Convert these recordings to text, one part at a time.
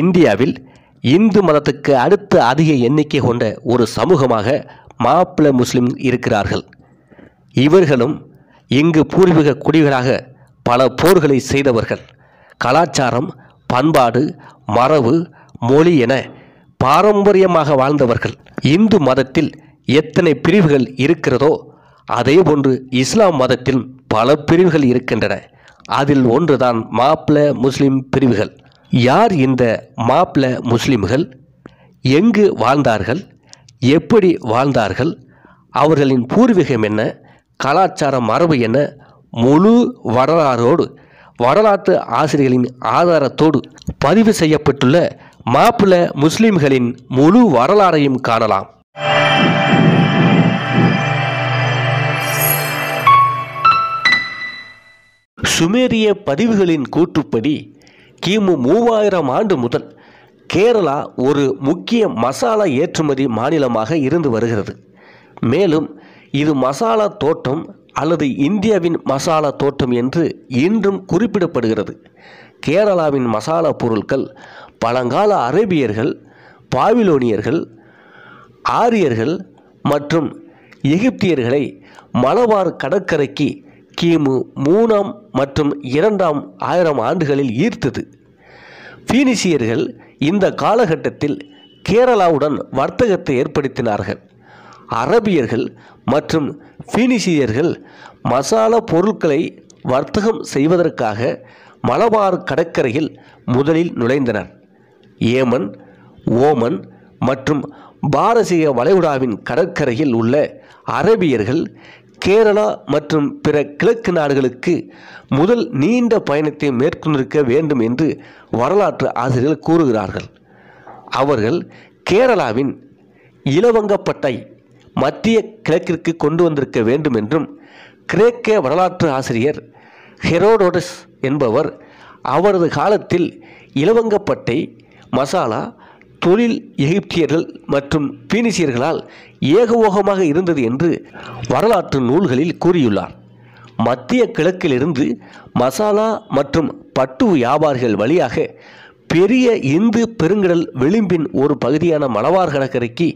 இந்தியாவில் இந்து மதத்துக்கு அடுத்த அதிக எண்ணிக்கை கொண்ட ஒரு சமூகமாக மாப்பிள்ளை முஸ்லிம் இருக்கிறார்கள் இவர்களும் இங்கு பூர்வீக குடிகளாக பல போர்களை செய்தவர்கள் கலாச்சாரம் பண்பாடு மரபு மொழி என பாரம்பரியமாக வாழ்ந்தவர்கள் இந்து மதத்தில் எத்தனை பிரிவுகள் இருக்கிறதோ அதே போன்று இஸ்லாம் மதத்தில் பல பிரிவுகள் இருக்கின்றன அதில் ஒன்றுதான் மாப்பிள முஸ்லிம் பிரிவுகள் யார் இந்த மாப்பிள முஸ்லிம்கள் எங்கு வாழ்ந்தார்கள் எப்படி வாழ்ந்தார்கள் அவர்களின் பூர்வீகம் என்ன கலாச்சார மரபு என்ன முழு வரலாறோடு வரலாற்று ஆசிரியர்களின் ஆதாரத்தோடு பதிவு செய்யப்பட்டுள்ள மாப்பிள முஸ்லிம்களின் முழு வரலாறையும் காணலாம் சுமேரிய பதிவுகளின் கூற்றுப்படி கிமு மூவாயிரம் ஆண்டு முதல் கேரளா ஒரு முக்கிய மசாலா ஏற்றுமதி மாநிலமாக இருந்து வருகிறது மேலும் இது மசாலா தோட்டம் அல்லது இந்தியாவின் மசாலா தோட்டம் என்று இன்றும் குறிப்பிடப்படுகிறது கேரளாவின் மசாலா பொருட்கள் பழங்கால அரேபியர்கள் பாவிலோனியர்கள் ஆரியர்கள் மற்றும் எகிப்தியர்களை மலபார் கடற்கரைக்கு கிமு மூணாம் மற்றும் இரண்டாம் ஆயிரம் ஆண்டுகளில் ஈர்த்தது பீனிசியர்கள் இந்த காலகட்டத்தில் கேரளாவுடன் வர்த்தகத்தை ஏற்படுத்தினார்கள் அரபியர்கள் மற்றும் பீனிசியர்கள் மசாலா பொருட்களை வர்த்தகம் செய்வதற்காக மலபார் கடற்கரையில் முதலில் நுழைந்தனர் ஏமன் ஓமன் மற்றும் பாரசீக வளைகுடாவின் கடற்கரையில் உள்ள அரபியர்கள் கேரளா மற்றும் பிற கிழக்கு நாடுகளுக்கு முதல் நீண்ட பயணத்தை மேற்கொண்டிருக்க வேண்டும் என்று வரலாற்று ஆசிரியர்கள் கூறுகிறார்கள் அவர்கள் கேரளாவின் இலவங்கப்பட்டை மத்திய கிழக்கிற்கு கொண்டு வந்திருக்க வேண்டும் என்றும் கிரேக்க வரலாற்று ஆசிரியர் ஹெரோடோடஸ் என்பவர் அவரது காலத்தில் இலவங்கப்பட்டை மசாலா தொழில் எகிப்தியர்கள் மற்றும் பீனிசியர்களால் ஏகவோகமாக இருந்தது என்று வரலாற்று நூல்களில் கூறியுள்ளார் மத்திய கிழக்கிலிருந்து மசாலா மற்றும் பட்டு வியாபாரிகள் வழியாக பெரிய இந்து பெருங்கடல் விளிம்பின் ஒரு பகுதியான மலவார் கடற்கரைக்கு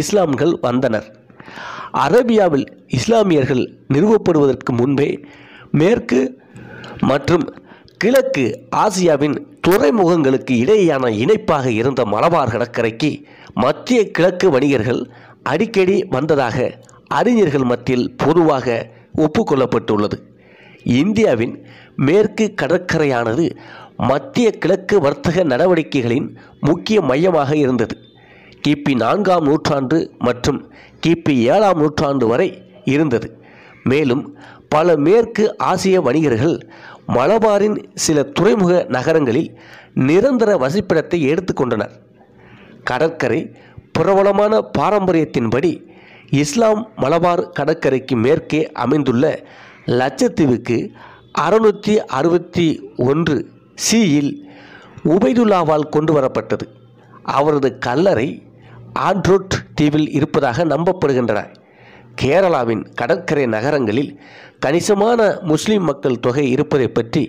இஸ்லாம்கள் வந்தனர் அரேபியாவில் இஸ்லாமியர்கள் நிறுவப்படுவதற்கு முன்பே மேற்கு மற்றும் கிழக்கு ஆசியாவின் துறைமுகங்களுக்கு இடையேயான இணைப்பாக இருந்த மலபார் கடற்கரைக்கு மத்திய கிழக்கு வணிகர்கள் அடிக்கடி வந்ததாக அறிஞர்கள் மத்தியில் பொதுவாக ஒப்புக்கொள்ளப்பட்டுள்ளது இந்தியாவின் மேற்கு கடற்கரையானது மத்திய கிழக்கு வர்த்தக நடவடிக்கைகளின் முக்கிய மையமாக இருந்தது கிபி நான்காம் நூற்றாண்டு மற்றும் கிபி ஏழாம் நூற்றாண்டு வரை இருந்தது மேலும் பல மேற்கு ஆசிய வணிகர்கள் மலபாரின் சில துறைமுக நகரங்களில் நிரந்தர வசிப்பிடத்தை எடுத்துக்கொண்டனர் கடற்கரை பிரபலமான பாரம்பரியத்தின்படி இஸ்லாம் மலபார் கடற்கரைக்கு மேற்கே அமைந்துள்ள லட்சத்தீவுக்கு அறுநூற்றி அறுபத்தி ஒன்று சியில் உபைதுல்லாவால் கொண்டு வரப்பட்டது அவரது கல்லறை ஆண்ட்ரோட் தீவில் இருப்பதாக நம்பப்படுகின்றன கேரளாவின் கடற்கரை நகரங்களில் கணிசமான முஸ்லிம் மக்கள் தொகை இருப்பதை பற்றி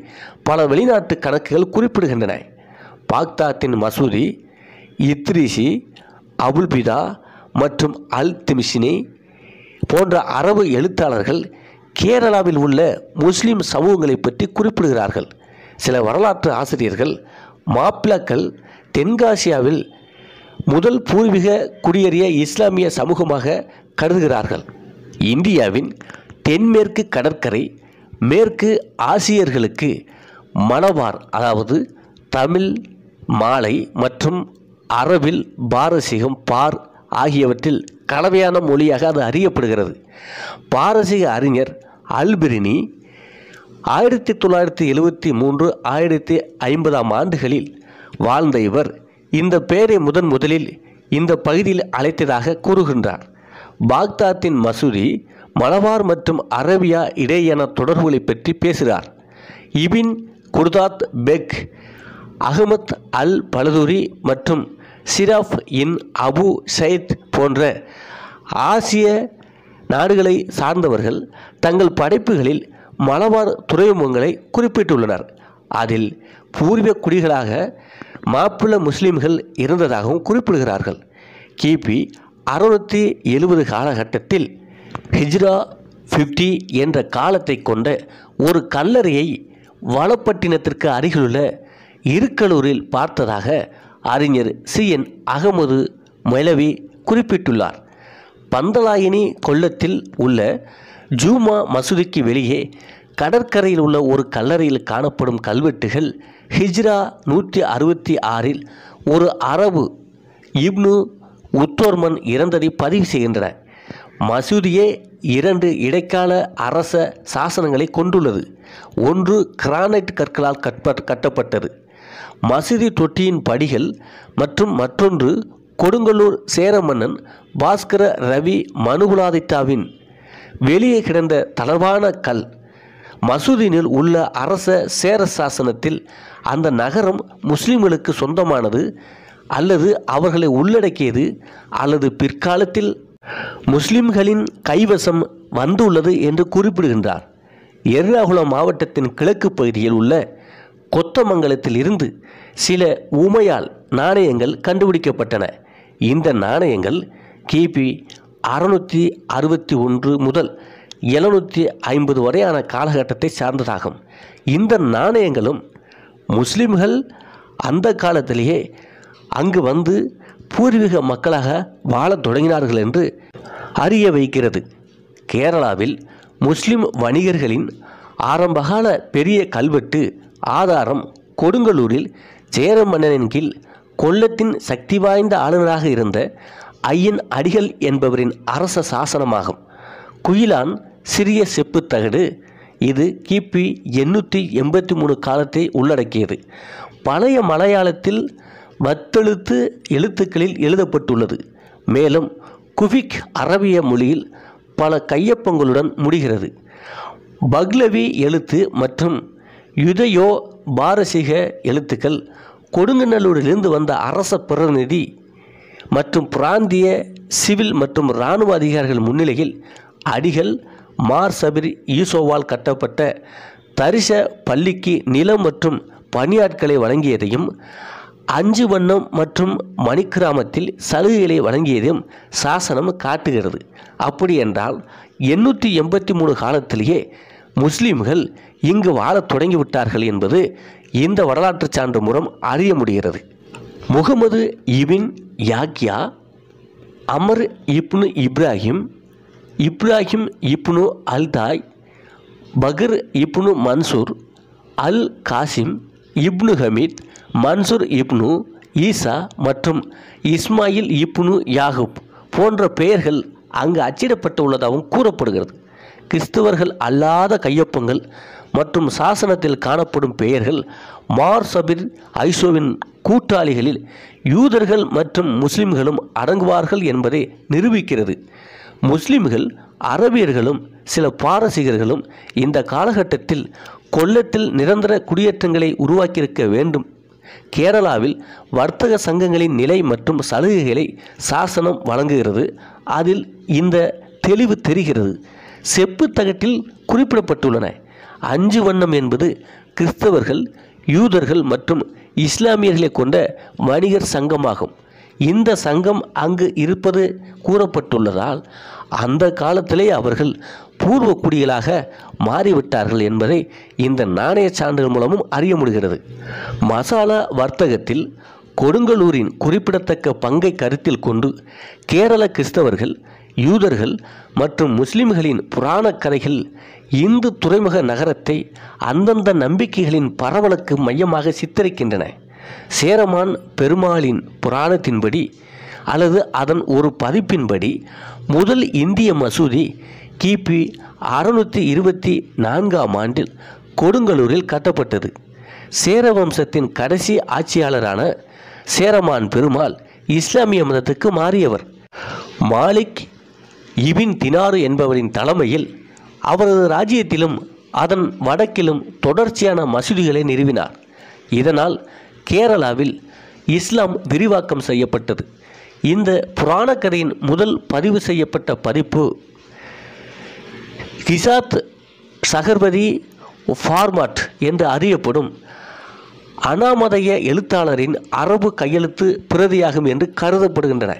பல வெளிநாட்டு கணக்குகள் குறிப்பிடுகின்றன பாக்தாத்தின் மசூதி இத்ரிசி அபுல்பிதா மற்றும் அல் திமிஷினி போன்ற அரபு எழுத்தாளர்கள் கேரளாவில் உள்ள முஸ்லிம் சமூகங்களை பற்றி குறிப்பிடுகிறார்கள் சில வரலாற்று ஆசிரியர்கள் மாப்பிளாக்கள் தென்காசியாவில் முதல் பூர்வீக குடியேறிய இஸ்லாமிய சமூகமாக கருதுகிறார்கள் இந்தியாவின் தென்மேற்கு கடற்கரை மேற்கு ஆசியர்களுக்கு மலபார் அதாவது தமிழ் மாலை மற்றும் அரபில் பாரசீகம் பார் ஆகியவற்றில் கலவையான மொழியாக அது அறியப்படுகிறது பாரசீக அறிஞர் அல்பிரினி ஆயிரத்தி தொள்ளாயிரத்தி எழுவத்தி மூன்று ஆயிரத்தி ஐம்பதாம் ஆண்டுகளில் வாழ்ந்த இவர் இந்த பெயரை முதன் முதலில் இந்த பகுதியில் அழைத்ததாக கூறுகின்றார் பாக்தாத்தின் மசூதி மலபார் மற்றும் அரபியா இடையேயான தொடர்புகளை பற்றி பேசுகிறார் இபின் குர்தாத் பெக் அகமத் அல் பலதுரி மற்றும் சிராஃப் இன் அபு சைத் போன்ற ஆசிய நாடுகளை சார்ந்தவர்கள் தங்கள் படைப்புகளில் மலபார் துறைமுகங்களை குறிப்பிட்டுள்ளனர் அதில் பூர்வ குடிகளாக மாப்பிள முஸ்லிம்கள் இருந்ததாகவும் குறிப்பிடுகிறார்கள் கிபி அறுநூற்றி எழுபது காலகட்டத்தில் ஹிஜ்ரா ஃபிஃப்டி என்ற காலத்தை கொண்ட ஒரு கல்லறையை வளப்பட்டினத்திற்கு அருகிலுள்ள இருக்கலூரில் பார்த்ததாக அறிஞர் சி என் அகமது மெலவி குறிப்பிட்டுள்ளார் பந்தலாயினி கொள்ளத்தில் உள்ள ஜூமா மசூதிக்கு வெளியே கடற்கரையில் உள்ள ஒரு கல்லறையில் காணப்படும் கல்வெட்டுகள் ஹிஜ்ரா நூற்றி அறுபத்தி ஆறில் ஒரு அரபு இப்னு உத்தோர்மன் இறந்ததை பதிவு செய்கின்றன மசூதியே இரண்டு இடைக்கால அரச சாசனங்களை கொண்டுள்ளது ஒன்று கிரானைட் கற்களால் கட்டப்பட்டது மசூதி தொட்டியின் படிகள் மற்றும் மற்றொன்று கொடுங்கல்லூர் சேர மன்னன் பாஸ்கர ரவி மனுகுலாதித்தாவின் வெளியே கிடந்த தளர்வான கல் மசூதினில் உள்ள அரச சேர சாசனத்தில் அந்த நகரம் முஸ்லிம்களுக்கு சொந்தமானது அல்லது அவர்களை உள்ளடக்கியது அல்லது பிற்காலத்தில் முஸ்லிம்களின் கைவசம் வந்துள்ளது என்று குறிப்பிடுகின்றார் எர்ணாகுளம் மாவட்டத்தின் கிழக்கு பகுதியில் உள்ள கொத்தமங்கலத்தில் இருந்து சில உமையால் நாணயங்கள் கண்டுபிடிக்கப்பட்டன இந்த நாணயங்கள் கிபி அறுநூற்றி அறுபத்தி ஒன்று முதல் எழுநூற்றி ஐம்பது வரையான காலகட்டத்தை சார்ந்ததாகும் இந்த நாணயங்களும் முஸ்லிம்கள் அந்த காலத்திலேயே அங்கு வந்து பூர்வீக மக்களாக வாழத் தொடங்கினார்கள் என்று அறிய வைக்கிறது கேரளாவில் முஸ்லிம் வணிகர்களின் ஆரம்பகால பெரிய கல்வெட்டு ஆதாரம் கொடுங்கலூரில் சேரமன்னனின் கீழ் கொல்லத்தின் சக்தி வாய்ந்த ஆளுநராக இருந்த ஐயன் அடிகள் என்பவரின் அரச சாசனமாகும் குயிலான் சிறிய செப்பு தகடு இது கிபி எண்ணூற்றி எண்பத்தி மூணு காலத்தை உள்ளடக்கியது பழைய மலையாளத்தில் வத்தெழுத்து எழுத்துக்களில் எழுதப்பட்டுள்ளது மேலும் குவிக் அரபிய மொழியில் பல கையொப்பங்களுடன் முடிகிறது பக்லவி எழுத்து மற்றும் யுதயோ பாரசீக எழுத்துக்கள் கொடுங்கநல்லூரிலிருந்து வந்த அரச பிரதிநிதி மற்றும் பிராந்திய சிவில் மற்றும் இராணுவ அதிகாரிகள் முன்னிலையில் அடிகள் மார் சபிர் ஈசோவால் கட்டப்பட்ட தரிச பள்ளிக்கு நிலம் மற்றும் பணியாட்களை வழங்கியதையும் அஞ்சு வண்ணம் மற்றும் மணிக்கிராமத்தில் சலுகைகளை வழங்கியதையும் சாசனம் காட்டுகிறது அப்படி என்றால் எண்ணூற்றி எண்பத்தி மூணு காலத்திலேயே முஸ்லீம்கள் இங்கு வாழத் தொடங்கிவிட்டார்கள் என்பது இந்த வரலாற்று சான்று மூலம் அறிய முடிகிறது முகமது இபின் யாக்யா அமர் இப்னு இப்ராஹிம் இப்ராஹிம் இப்னு அல்தாய் பகர் இப்னு மன்சூர் அல் காசிம் இப்னு ஹமீத் மன்சூர் இப்னு ஈசா மற்றும் இஸ்மாயில் இப்னு யாகுப் போன்ற பெயர்கள் அங்கு அச்சிடப்பட்டு உள்ளதாகவும் கூறப்படுகிறது கிறிஸ்துவர்கள் அல்லாத கையொப்பங்கள் மற்றும் சாசனத்தில் காணப்படும் பெயர்கள் மார் சபிர் ஐசோவின் கூட்டாளிகளில் யூதர்கள் மற்றும் முஸ்லிம்களும் அடங்குவார்கள் என்பதை நிரூபிக்கிறது முஸ்லிம்கள் அரபியர்களும் சில பாரசீகர்களும் இந்த காலகட்டத்தில் கொல்லத்தில் நிரந்தர குடியேற்றங்களை உருவாக்கியிருக்க வேண்டும் கேரளாவில் வர்த்தக சங்கங்களின் நிலை மற்றும் சலுகைகளை சாசனம் வழங்குகிறது அதில் இந்த தெளிவு தெரிகிறது செப்பு தகட்டில் குறிப்பிடப்பட்டுள்ளன அஞ்சு வண்ணம் என்பது கிறிஸ்தவர்கள் யூதர்கள் மற்றும் இஸ்லாமியர்களை கொண்ட வணிகர் சங்கமாகும் இந்த சங்கம் அங்கு இருப்பது கூறப்பட்டுள்ளதால் அந்த காலத்திலே அவர்கள் பூர்வ குடிகளாக மாறிவிட்டார்கள் என்பதை இந்த நாணய சான்றிதழ் மூலமும் அறிய முடிகிறது மசாலா வர்த்தகத்தில் கொடுங்கலூரின் குறிப்பிடத்தக்க பங்கை கருத்தில் கொண்டு கேரள கிறிஸ்தவர்கள் யூதர்கள் மற்றும் முஸ்லிம்களின் புராண கதைகள் இந்து துறைமுக நகரத்தை அந்தந்த நம்பிக்கைகளின் பரவலுக்கு மையமாக சித்தரிக்கின்றன சேரமான் பெருமாளின் புராணத்தின்படி அல்லது அதன் ஒரு பதிப்பின்படி முதல் இந்திய மசூதி கிபி அறுநூற்றி இருபத்தி நான்காம் ஆண்டில் கொடுங்கலூரில் கட்டப்பட்டது சேரவம்சத்தின் கடைசி ஆட்சியாளரான சேரமான் பெருமாள் இஸ்லாமிய மதத்துக்கு மாறியவர் மாலிக் இபின் தினாறு என்பவரின் தலைமையில் அவரது ராஜ்யத்திலும் அதன் வடக்கிலும் தொடர்ச்சியான மசூதிகளை நிறுவினார் இதனால் கேரளாவில் இஸ்லாம் விரிவாக்கம் செய்யப்பட்டது இந்த புராணக்கதையின் முதல் பதிவு செய்யப்பட்ட பதிப்பு கிசாத் சகர்பதி ஃபார்மாட் என்று அறியப்படும் அனாமதய எழுத்தாளரின் அரபு கையெழுத்து பிரதியாகும் என்று கருதப்படுகின்றன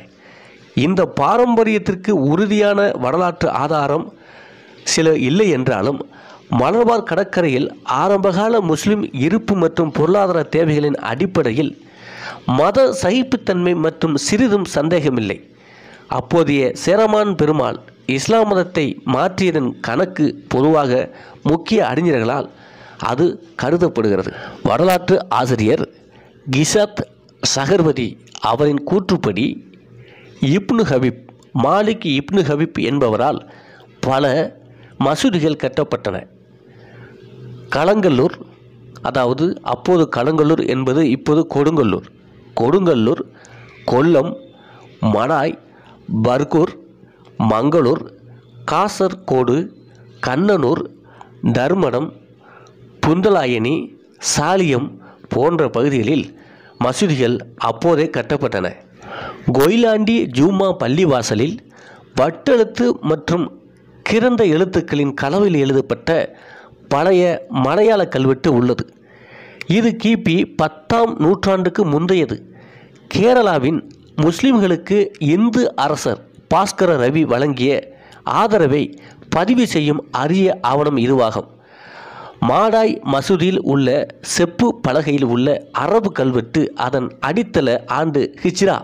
இந்த பாரம்பரியத்திற்கு உறுதியான வரலாற்று ஆதாரம் சில இல்லை என்றாலும் மலபார் கடற்கரையில் ஆரம்பகால முஸ்லிம் இருப்பு மற்றும் பொருளாதார தேவைகளின் அடிப்படையில் மத சகிப்புத்தன்மை மற்றும் சிறிதும் சந்தேகமில்லை அப்போதைய சேரமான் பெருமாள் இஸ்லாம் மதத்தை மாற்றியதன் கணக்கு பொதுவாக முக்கிய அறிஞர்களால் அது கருதப்படுகிறது வரலாற்று ஆசிரியர் கிசாத் சகர்வதி அவரின் கூற்றுப்படி இப்னு ஹபீப் மாலிக் இப்னு ஹபீப் என்பவரால் பல மசூதிகள் கட்டப்பட்டன களங்கல்லூர் அதாவது அப்போது களங்கல்லூர் என்பது இப்போது கொடுங்கல்லூர் கொடுங்கல்லூர் கொல்லம் மனாய் பர்கூர் மங்களூர் காசர்கோடு கண்ணனூர் தர்மடம் புந்தலாயனி சாலியம் போன்ற பகுதிகளில் மசூதிகள் அப்போதே கட்டப்பட்டன கொயிலாண்டி ஜூமா பள்ளிவாசலில் வட்டெழுத்து மற்றும் கிறந்த எழுத்துக்களின் கலவையில் எழுதப்பட்ட பழைய மலையாள கல்வெட்டு உள்ளது இது கிபி பத்தாம் நூற்றாண்டுக்கு முந்தையது கேரளாவின் முஸ்லிம்களுக்கு இந்து அரசர் பாஸ்கர ரவி வழங்கிய ஆதரவை பதிவு செய்யும் அரிய ஆவணம் இதுவாகும் மாடாய் மசூதியில் உள்ள செப்பு பலகையில் உள்ள அரபு கல்வெட்டு அதன் அடித்தள ஆண்டு ஹிச்ரா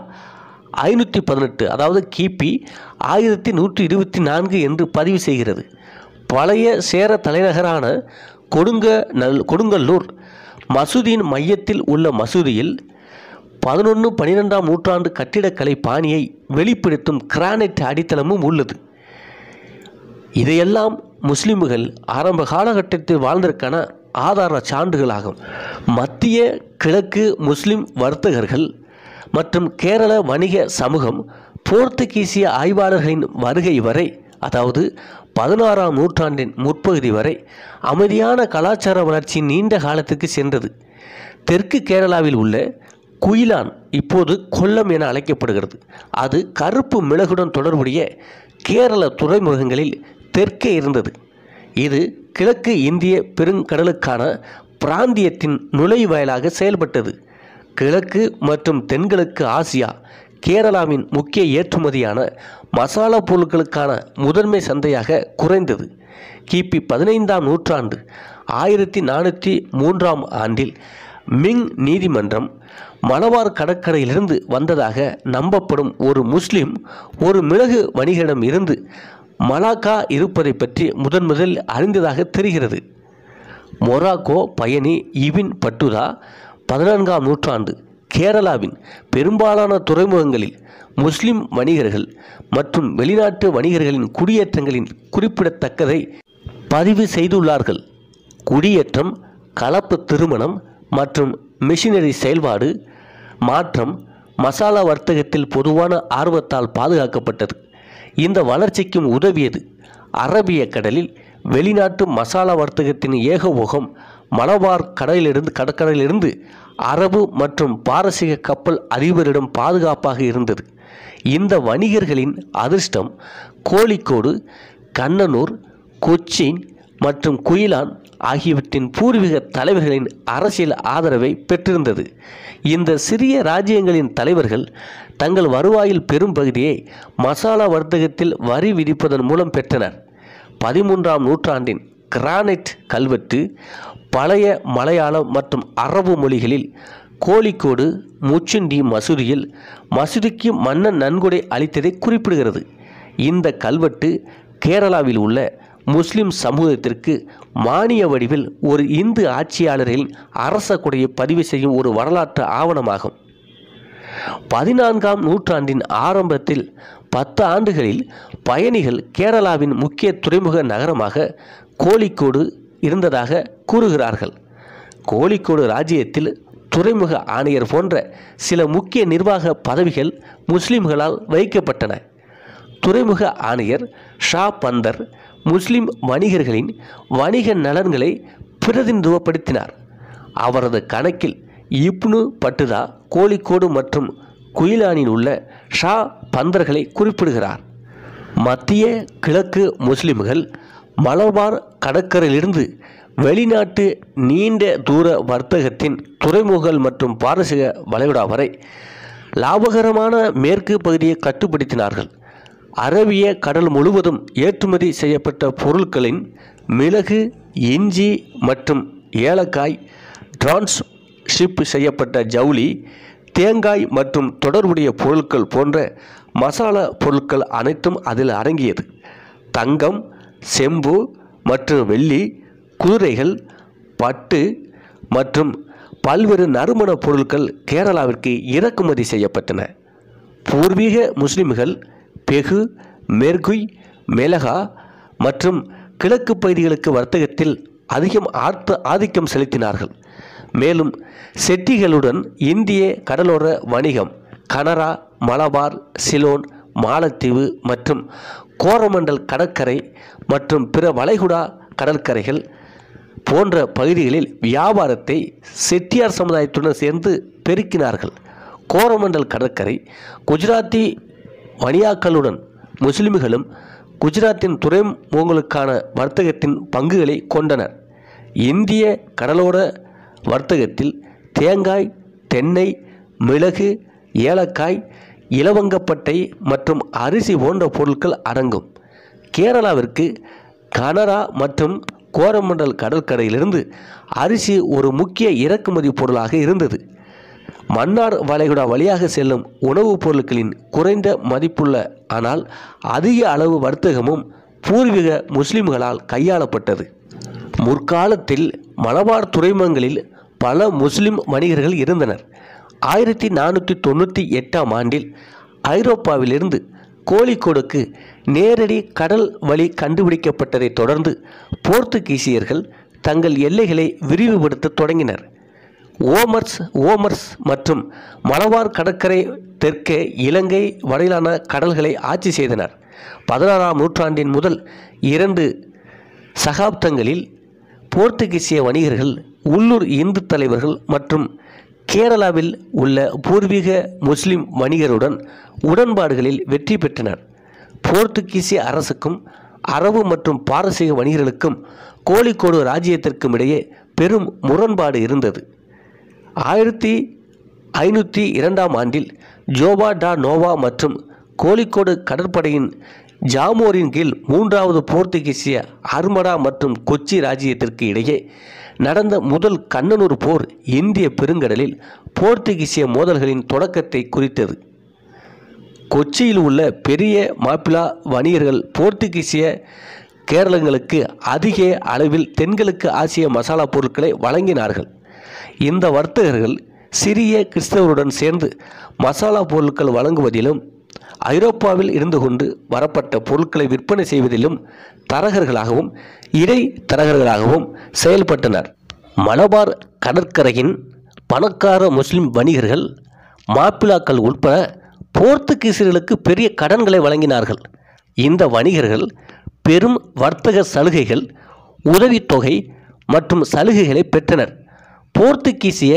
ஐநூற்றி பதினெட்டு அதாவது கிபி ஆயிரத்தி நூற்றி இருபத்தி நான்கு என்று பதிவு செய்கிறது பழைய சேர தலைநகரான கொடுங்க நல் கொடுங்கல்லூர் மசூதியின் மையத்தில் உள்ள மசூதியில் பதினொன்று பனிரெண்டாம் நூற்றாண்டு கட்டிடக்கலை பாணியை வெளிப்படுத்தும் கிரானைட் அடித்தளமும் உள்ளது இதையெல்லாம் முஸ்லிம்கள் ஆரம்ப காலகட்டத்தில் வாழ்ந்ததற்கான ஆதார சான்றுகளாகும் மத்திய கிழக்கு முஸ்லிம் வர்த்தகர்கள் மற்றும் கேரள வணிக சமூகம் போர்த்துகீசிய ஆய்வாளர்களின் வருகை வரை அதாவது பதினாறாம் நூற்றாண்டின் முற்பகுதி வரை அமைதியான கலாச்சார வளர்ச்சி நீண்ட காலத்துக்கு சென்றது தெற்கு கேரளாவில் உள்ள குயிலான் இப்போது கொல்லம் என அழைக்கப்படுகிறது அது கருப்பு மிளகுடன் தொடர்புடைய கேரள துறைமுகங்களில் தெற்கே இருந்தது இது கிழக்கு இந்திய பெருங்கடலுக்கான பிராந்தியத்தின் நுழைவாயிலாக செயல்பட்டது கிழக்கு மற்றும் தென்கிழக்கு ஆசியா கேரளாவின் முக்கிய ஏற்றுமதியான மசாலா பொருட்களுக்கான முதன்மை சந்தையாக குறைந்தது கிபி பதினைந்தாம் நூற்றாண்டு ஆயிரத்தி நானூற்றி மூன்றாம் ஆண்டில் மிங் நீதிமன்றம் மலபார் கடற்கரையிலிருந்து வந்ததாக நம்பப்படும் ஒரு முஸ்லிம் ஒரு மிளகு வணிகனிடம் இருந்து மலாக்கா இருப்பதை பற்றி முதன் முதல் அறிந்ததாக தெரிகிறது மொராக்கோ பயணி இவின் பட்டுதா பதினான்காம் நூற்றாண்டு கேரளாவின் பெரும்பாலான துறைமுகங்களில் முஸ்லிம் வணிகர்கள் மற்றும் வெளிநாட்டு வணிகர்களின் குடியேற்றங்களின் குறிப்பிடத்தக்கதை பதிவு செய்துள்ளார்கள் குடியேற்றம் கலப்பு திருமணம் மற்றும் மிஷினரி செயல்பாடு மாற்றம் மசாலா வர்த்தகத்தில் பொதுவான ஆர்வத்தால் பாதுகாக்கப்பட்டது இந்த வளர்ச்சிக்கும் உதவியது அரபிய கடலில் வெளிநாட்டு மசாலா வர்த்தகத்தின் ஏகபோகம் மலபார் கடலிலிருந்து கடற்கரையிலிருந்து அரபு மற்றும் பாரசீக கப்பல் அதிபரிடம் பாதுகாப்பாக இருந்தது இந்த வணிகர்களின் அதிர்ஷ்டம் கோழிக்கோடு கண்ணனூர் கொச்சின் மற்றும் குயிலான் ஆகியவற்றின் பூர்வீக தலைவர்களின் அரசியல் ஆதரவை பெற்றிருந்தது இந்த சிறிய ராஜ்யங்களின் தலைவர்கள் தங்கள் வருவாயில் பெரும் பகுதியை மசாலா வர்த்தகத்தில் வரி விதிப்பதன் மூலம் பெற்றனர் பதிமூன்றாம் நூற்றாண்டின் கிரானைட் கல்வெட்டு பழைய மலையாளம் மற்றும் அரபு மொழிகளில் கோழிக்கோடு முச்சுண்டி மசூதியில் மசூதிக்கு மன்னன் நன்கொடை அளித்ததை குறிப்பிடுகிறது இந்த கல்வெட்டு கேரளாவில் உள்ள முஸ்லிம் சமூகத்திற்கு மானிய வடிவில் ஒரு இந்து ஆட்சியாளரின் அரச கொடையை பதிவு செய்யும் ஒரு வரலாற்று ஆவணமாகும் பதினான்காம் நூற்றாண்டின் ஆரம்பத்தில் பத்து ஆண்டுகளில் பயணிகள் கேரளாவின் முக்கிய துறைமுக நகரமாக கோழிக்கோடு இருந்ததாக கூறுகிறார்கள் கோழிக்கோடு ராஜ்யத்தில் துறைமுக ஆணையர் போன்ற சில முக்கிய நிர்வாக பதவிகள் முஸ்லிம்களால் வைக்கப்பட்டன துறைமுக ஆணையர் ஷா பந்தர் முஸ்லிம் வணிகர்களின் வணிக நலன்களை பிரதிநிதித்துவப்படுத்தினார் அவரது கணக்கில் இப்னு பட்டுதா கோழிக்கோடு மற்றும் குயிலானில் உள்ள ஷா பந்தர்களை குறிப்பிடுகிறார் மத்திய கிழக்கு முஸ்லிம்கள் மலபார் கடற்கரையிலிருந்து வெளிநாட்டு நீண்ட தூர வர்த்தகத்தின் துறைமுகங்கள் மற்றும் பாரசீக வளைகுடா வரை லாபகரமான மேற்கு பகுதியை கட்டுப்படுத்தினார்கள் அரபிய கடல் முழுவதும் ஏற்றுமதி செய்யப்பட்ட பொருட்களின் மிளகு இஞ்சி மற்றும் ஏலக்காய் டிரான்ஸ் ஷிப் செய்யப்பட்ட ஜவுளி தேங்காய் மற்றும் தொடர்புடைய பொருட்கள் போன்ற மசாலா பொருட்கள் அனைத்தும் அதில் அடங்கியது தங்கம் செம்பு மற்றும் வெள்ளி குதிரைகள் பட்டு மற்றும் பல்வேறு நறுமண பொருட்கள் கேரளாவிற்கு இறக்குமதி செய்யப்பட்டன பூர்வீக முஸ்லிம்கள் பெகு மெர்குய் மெலகா மற்றும் கிழக்கு பகுதிகளுக்கு வர்த்தகத்தில் அதிகம் ஆர்த்த ஆதிக்கம் செலுத்தினார்கள் மேலும் செட்டிகளுடன் இந்திய கடலோர வணிகம் கனரா மலபார் சிலோன் மாலத்தீவு மற்றும் கோரமண்டல் கடற்கரை மற்றும் பிற வளைகுடா கடற்கரைகள் போன்ற பகுதிகளில் வியாபாரத்தை செட்டியார் சமுதாயத்துடன் சேர்ந்து பெருக்கினார்கள் கோரமண்டல் கடற்கரை குஜராத்தி வணியாக்களுடன் முஸ்லிம்களும் குஜராத்தின் துறைமுகங்களுக்கான வர்த்தகத்தின் பங்குகளை கொண்டனர் இந்திய கடலோர வர்த்தகத்தில் தேங்காய் தென்னை மிளகு ஏலக்காய் இலவங்கப்பட்டை மற்றும் அரிசி போன்ற பொருட்கள் அடங்கும் கேரளாவிற்கு கனரா மற்றும் கோரமண்டல் கடற்கரையிலிருந்து அரிசி ஒரு முக்கிய இறக்குமதி பொருளாக இருந்தது மன்னார் வளைகுடா வழியாக செல்லும் உணவுப் பொருட்களின் குறைந்த மதிப்புள்ள ஆனால் அதிக அளவு வர்த்தகமும் பூர்வீக முஸ்லிம்களால் கையாளப்பட்டது முற்காலத்தில் மலபார் துறைமுகங்களில் பல முஸ்லிம் வணிகர்கள் இருந்தனர் ஆயிரத்தி நானூற்றி தொண்ணூற்றி எட்டாம் ஆண்டில் ஐரோப்பாவிலிருந்து கோழிக்கோடுக்கு நேரடி கடல் வழி கண்டுபிடிக்கப்பட்டதைத் தொடர்ந்து போர்த்துகீசியர்கள் தங்கள் எல்லைகளை விரிவுபடுத்த தொடங்கினர் ஓமர்ஸ் ஓமர்ஸ் மற்றும் மலவார் கடற்கரை தெற்கே இலங்கை வரையிலான கடல்களை ஆட்சி செய்தனர் பதினாறாம் நூற்றாண்டின் முதல் இரண்டு சகாப்தங்களில் போர்த்துகீசிய வணிகர்கள் உள்ளூர் இந்து தலைவர்கள் மற்றும் கேரளாவில் உள்ள பூர்வீக முஸ்லிம் வணிகருடன் உடன்பாடுகளில் வெற்றி பெற்றனர் போர்த்துகீசிய அரசுக்கும் அரபு மற்றும் பாரசீக வணிகர்களுக்கும் கோழிக்கோடு ராஜ்யத்திற்கும் இடையே பெரும் முரண்பாடு இருந்தது ஆயிரத்தி ஐநூற்றி இரண்டாம் ஆண்டில் ஜோபா டா நோவா மற்றும் கோழிக்கோடு கடற்படையின் ஜாமோரின் கீழ் மூன்றாவது போர்த்துகீசிய அர்மடா மற்றும் கொச்சி ராஜ்யத்திற்கு இடையே நடந்த முதல் கண்ணனூர் போர் இந்திய பெருங்கடலில் போர்த்துகீசிய மோதல்களின் தொடக்கத்தை குறித்தது கொச்சியில் உள்ள பெரிய மாப்பிளா வணிகர்கள் போர்த்துகீசிய கேரளங்களுக்கு அதிக அளவில் தென்கிழக்கு ஆசிய மசாலா பொருட்களை வழங்கினார்கள் இந்த வர்த்தகர்கள் சிறிய கிறிஸ்தவருடன் சேர்ந்து மசாலா பொருட்கள் வழங்குவதிலும் ஐரோப்பாவில் இருந்து கொண்டு வரப்பட்ட பொருட்களை விற்பனை செய்வதிலும் தரகர்களாகவும் இடை தரகர்களாகவும் செயல்பட்டனர் மலபார் கடற்கரையின் பணக்கார முஸ்லிம் வணிகர்கள் மாப்பிளாக்கள் உட்பட போர்த்துகீசியர்களுக்கு பெரிய கடன்களை வழங்கினார்கள் இந்த வணிகர்கள் பெரும் வர்த்தக சலுகைகள் உதவித்தொகை மற்றும் சலுகைகளை பெற்றனர் போர்த்துகீசிய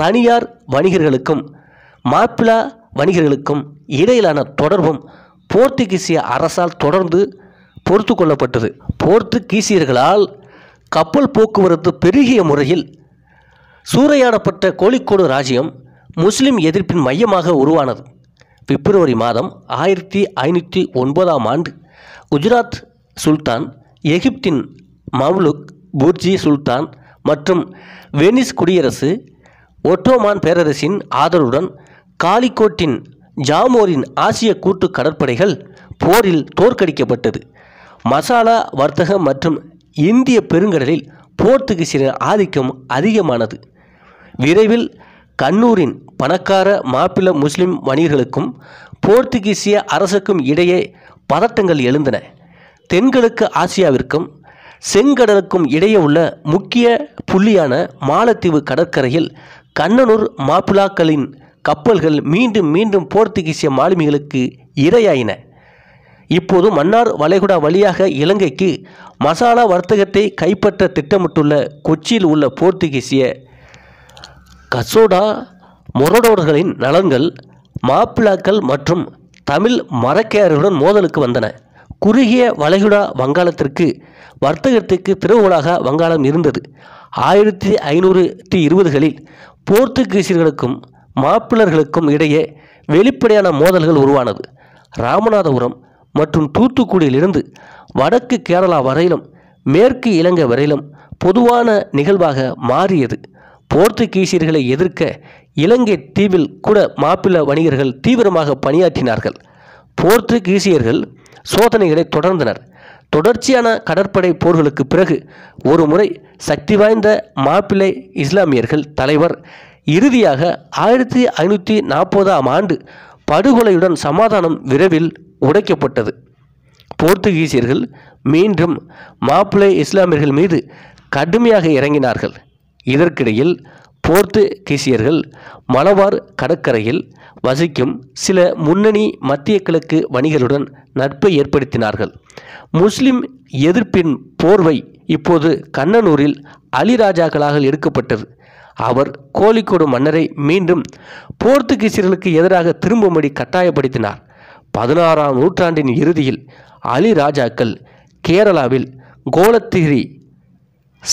தனியார் வணிகர்களுக்கும் மாப்பிளா வணிகர்களுக்கும் இடையிலான தொடர்பும் போர்த்துகீசிய அரசால் தொடர்ந்து பொறுத்து கொள்ளப்பட்டது போர்த்துகீசியர்களால் கப்பல் போக்குவரத்து பெருகிய முறையில் சூறையாடப்பட்ட கோழிக்கோடு ராஜ்யம் முஸ்லிம் எதிர்ப்பின் மையமாக உருவானது பிப்ரவரி மாதம் ஆயிரத்தி ஐநூற்றி ஒன்பதாம் ஆண்டு குஜராத் சுல்தான் எகிப்தின் மவ்லுக் புர்ஜி சுல்தான் மற்றும் வெனிஸ் குடியரசு ஒட்டோமான் பேரரசின் ஆதரவுடன் காலிக்கோட்டின் ஜாமோரின் ஆசிய கூட்டு கடற்படைகள் போரில் தோற்கடிக்கப்பட்டது மசாலா வர்த்தகம் மற்றும் இந்திய பெருங்கடலில் போர்த்துகீசியரின் ஆதிக்கம் அதிகமானது விரைவில் கண்ணூரின் பணக்கார மாப்பிள முஸ்லிம் வணிகர்களுக்கும் போர்த்துகீசிய அரசுக்கும் இடையே பதட்டங்கள் எழுந்தன தென்கிழக்கு ஆசியாவிற்கும் செங்கடலுக்கும் இடையே உள்ள முக்கிய புள்ளியான மாலத்தீவு கடற்கரையில் கண்ணனூர் மாப்பிளாக்களின் கப்பல்கள் மீண்டும் மீண்டும் போர்த்துகீசிய மாலுமிகளுக்கு இரையாயின இப்போது மன்னார் வளைகுடா வழியாக இலங்கைக்கு மசாலா வர்த்தகத்தை கைப்பற்ற திட்டமிட்டுள்ள கொச்சியில் உள்ள போர்த்துகீசிய கசோடா மொரடோர்களின் நலன்கள் மாப்பிளாக்கள் மற்றும் தமிழ் மரக்கேரருடன் மோதலுக்கு வந்தன குறுகிய வளைகுடா வங்காளத்திற்கு வர்த்தகத்துக்கு திறவுகோலாக வங்காளம் இருந்தது ஆயிரத்தி ஐநூறுத்தி இருபதுகளில் போர்த்துகீசியர்களுக்கும் மாப்பிள்ளர்களுக்கும் இடையே வெளிப்படையான மோதல்கள் உருவானது ராமநாதபுரம் மற்றும் தூத்துக்குடியிலிருந்து வடக்கு கேரளா வரையிலும் மேற்கு இலங்கை வரையிலும் பொதுவான நிகழ்வாக மாறியது போர்த்துகீசியர்களை எதிர்க்க இலங்கை தீவில் கூட மாப்பிள்ள வணிகர்கள் தீவிரமாக பணியாற்றினார்கள் போர்த்துகீசியர்கள் சோதனைகளை தொடர்ந்தனர் தொடர்ச்சியான கடற்படை போர்களுக்கு பிறகு ஒருமுறை சக்தி வாய்ந்த மாப்பிள்ளை இஸ்லாமியர்கள் தலைவர் இறுதியாக ஆயிரத்தி ஐநூற்றி நாற்பதாம் ஆண்டு படுகொலையுடன் சமாதானம் விரைவில் உடைக்கப்பட்டது போர்த்துகீசியர்கள் மீண்டும் மாப்பிள்ளை இஸ்லாமியர்கள் மீது கடுமையாக இறங்கினார்கள் இதற்கிடையில் போர்த்துகீசியர்கள் மலபார் கடற்கரையில் வசிக்கும் சில முன்னணி மத்திய கிழக்கு வணிகருடன் நட்பை ஏற்படுத்தினார்கள் முஸ்லிம் எதிர்ப்பின் போர்வை இப்போது கண்ணனூரில் அலிராஜாக்களாக எடுக்கப்பட்டது அவர் கோழிக்கோடு மன்னரை மீண்டும் போர்த்துகீசியர்களுக்கு எதிராக திரும்பும்படி கட்டாயப்படுத்தினார் பதினாறாம் நூற்றாண்டின் இறுதியில் அலிராஜாக்கள் கேரளாவில் கோலத்திரி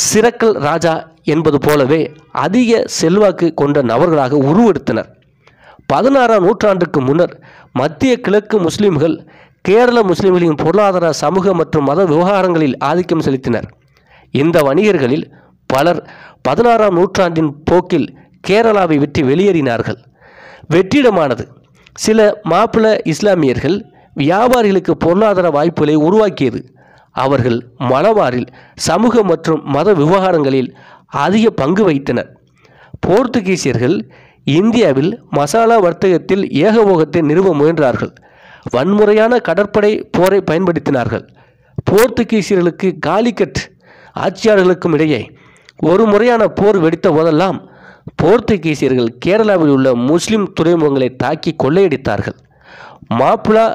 சிரக்கல் ராஜா என்பது போலவே அதிக செல்வாக்கு கொண்ட நபர்களாக உருவெடுத்தனர் பதினாறாம் நூற்றாண்டுக்கு முன்னர் மத்திய கிழக்கு முஸ்லிம்கள் கேரள முஸ்லிம்களின் பொருளாதார சமூக மற்றும் மத விவகாரங்களில் ஆதிக்கம் செலுத்தினர் இந்த வணிகர்களில் பலர் பதினாறாம் நூற்றாண்டின் போக்கில் கேரளாவை விட்டு வெளியேறினார்கள் வெற்றிடமானது சில மாப்பிள இஸ்லாமியர்கள் வியாபாரிகளுக்கு பொருளாதார வாய்ப்புகளை உருவாக்கியது அவர்கள் மலவாரில் சமூக மற்றும் மத விவகாரங்களில் அதிக பங்கு வைத்தனர் போர்த்துகீசியர்கள் இந்தியாவில் மசாலா வர்த்தகத்தில் ஏகபோகத்தை நிறுவ முயன்றார்கள் வன்முறையான கடற்படை போரை பயன்படுத்தினார்கள் போர்த்துகீசியர்களுக்கு காலிக்கட் ஆட்சியாளர்களுக்கும் இடையே ஒரு முறையான போர் வெடித்த போதெல்லாம் போர்த்துகீசியர்கள் கேரளாவில் உள்ள முஸ்லிம் துறைமுகங்களை தாக்கி கொள்ளையடித்தார்கள் மாப்புளா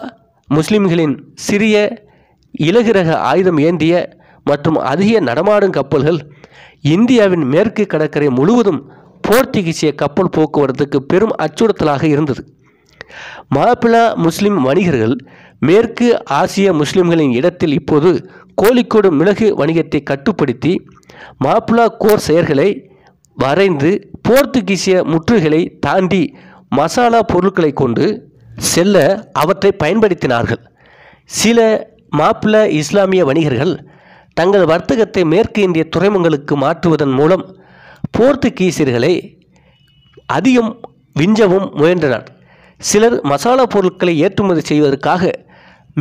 முஸ்லிம்களின் சிறிய இலகுரக ஆயுதம் ஏந்திய மற்றும் அதிக நடமாடும் கப்பல்கள் இந்தியாவின் மேற்கு கடற்கரை முழுவதும் போர்த்துகீசிய கப்பல் போக்குவரத்துக்கு பெரும் அச்சுறுத்தலாக இருந்தது மாப்பிளா முஸ்லிம் வணிகர்கள் மேற்கு ஆசிய முஸ்லிம்களின் இடத்தில் இப்போது கோழிக்கோடு மிளகு வணிகத்தை கட்டுப்படுத்தி மாப்பிளா கோர் செயல்களை வரைந்து போர்த்துகீசிய முற்றுகளை தாண்டி மசாலா பொருட்களை கொண்டு செல்ல அவற்றை பயன்படுத்தினார்கள் சில மாப்பிள இஸ்லாமிய வணிகர்கள் தங்கள் வர்த்தகத்தை மேற்கு இந்திய துறைமுகங்களுக்கு மாற்றுவதன் மூலம் போர்த்துகீசியர்களை அதிகம் விஞ்சவும் முயன்றனர் சிலர் மசாலா பொருட்களை ஏற்றுமதி செய்வதற்காக